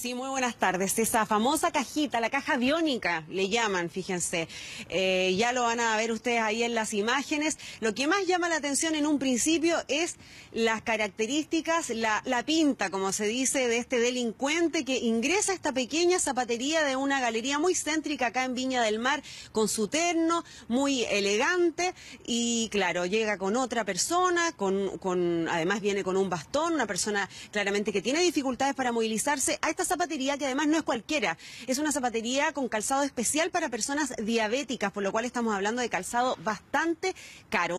Sí, muy buenas tardes. Esa famosa cajita, la caja biónica, le llaman, fíjense. Eh, ya lo van a ver ustedes ahí en las imágenes. Lo que más llama la atención en un principio es las características, la, pinta, como se dice, de este delincuente que ingresa a esta pequeña zapatería de una galería muy céntrica acá en Viña del Mar, con su terno, muy elegante, y claro, llega con otra persona, con, con además viene con un bastón, una persona claramente que tiene dificultades para movilizarse. A esta zapatería que además no es cualquiera, es una zapatería con calzado especial para personas diabéticas, por lo cual estamos hablando de calzado bastante caro.